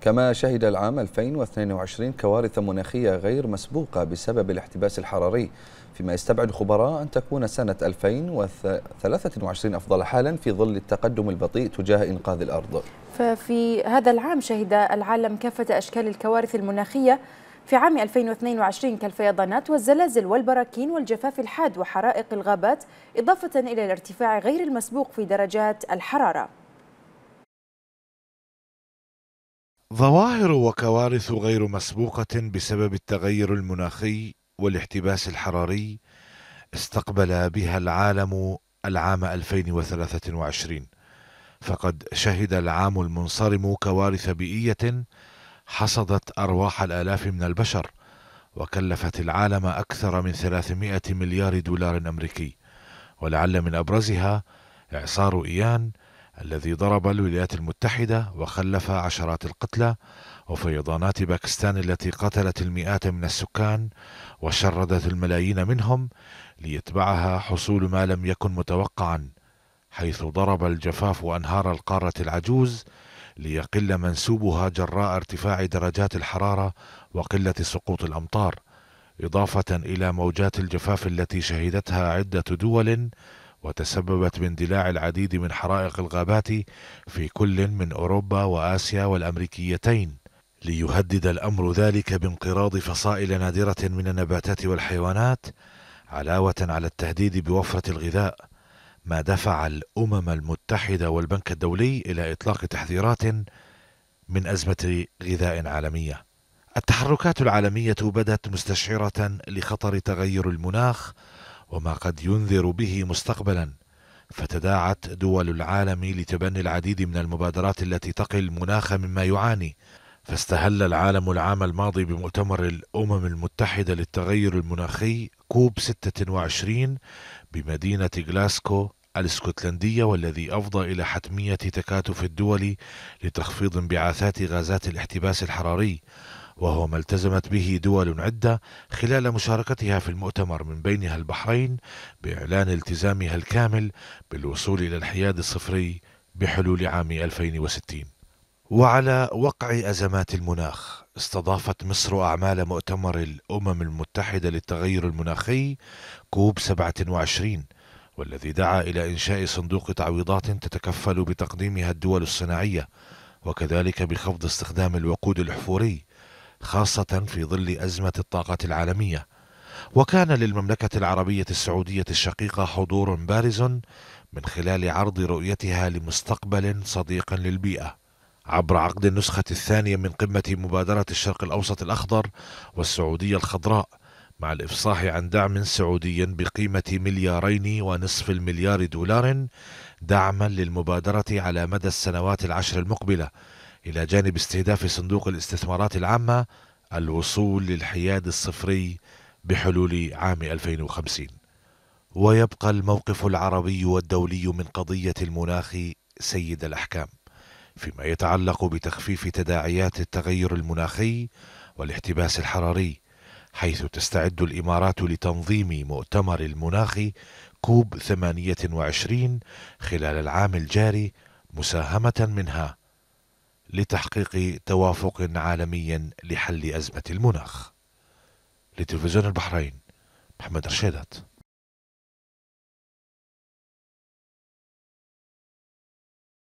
كما شهد العام 2022 كوارث مناخية غير مسبوقة بسبب الاحتباس الحراري فيما يستبعد خبراء أن تكون سنة 2023 أفضل حالا في ظل التقدم البطيء تجاه إنقاذ الأرض ففي هذا العام شهد العالم كافة أشكال الكوارث المناخية في عام 2022 كالفيضانات والزلازل والبراكين والجفاف الحاد وحرائق الغابات إضافة إلى الارتفاع غير المسبوق في درجات الحرارة ظواهر وكوارث غير مسبوقة بسبب التغير المناخي والاحتباس الحراري استقبل بها العالم العام 2023 فقد شهد العام المنصرم كوارث بيئية حصدت أرواح الآلاف من البشر وكلفت العالم أكثر من 300 مليار دولار أمريكي ولعل من أبرزها إعصار إيان الذي ضرب الولايات المتحدة وخلف عشرات القتلى وفيضانات باكستان التي قتلت المئات من السكان وشردت الملايين منهم ليتبعها حصول ما لم يكن متوقعا حيث ضرب الجفاف أنهار القارة العجوز ليقل منسوبها جراء ارتفاع درجات الحرارة وقلة سقوط الأمطار إضافة إلى موجات الجفاف التي شهدتها عدة دول وتسببت باندلاع العديد من حرائق الغابات في كل من أوروبا وآسيا والأمريكيتين ليهدد الأمر ذلك بانقراض فصائل نادرة من النباتات والحيوانات علاوة على التهديد بوفرة الغذاء ما دفع الأمم المتحدة والبنك الدولي إلى إطلاق تحذيرات من أزمة غذاء عالمية التحركات العالمية بدت مستشعرة لخطر تغير المناخ وما قد ينذر به مستقبلا فتداعت دول العالم لتبني العديد من المبادرات التي تقي المناخ مما يعاني فاستهل العالم العام الماضي بمؤتمر الأمم المتحدة للتغير المناخي كوب 26 بمدينة غلاسكو الاسكتلندية والذي أفضى إلى حتمية تكاتف الدول لتخفيض انبعاثات غازات الاحتباس الحراري وهو ما التزمت به دول عدة خلال مشاركتها في المؤتمر من بينها البحرين بإعلان التزامها الكامل بالوصول إلى الحياد الصفري بحلول عام 2060 وعلى وقع أزمات المناخ استضافت مصر أعمال مؤتمر الأمم المتحدة للتغير المناخي كوب 27 والذي دعا إلى إنشاء صندوق تعويضات تتكفل بتقديمها الدول الصناعية وكذلك بخفض استخدام الوقود الحفوري خاصة في ظل أزمة الطاقة العالمية وكان للمملكة العربية السعودية الشقيقة حضور بارز من خلال عرض رؤيتها لمستقبل صديق للبيئة عبر عقد النسخة الثانية من قمة مبادرة الشرق الأوسط الأخضر والسعودية الخضراء مع الإفصاح عن دعم سعودي بقيمة مليارين ونصف المليار دولار دعما للمبادرة على مدى السنوات العشر المقبلة إلى جانب استهداف صندوق الاستثمارات العامة الوصول للحياد الصفري بحلول عام 2050 ويبقى الموقف العربي والدولي من قضية المناخ سيد الأحكام فيما يتعلق بتخفيف تداعيات التغير المناخي والاحتباس الحراري حيث تستعد الإمارات لتنظيم مؤتمر المناخ كوب 28 خلال العام الجاري مساهمة منها لتحقيق توافق عالمي لحل أزمة المناخ لتلفزيون البحرين محمد رشيدات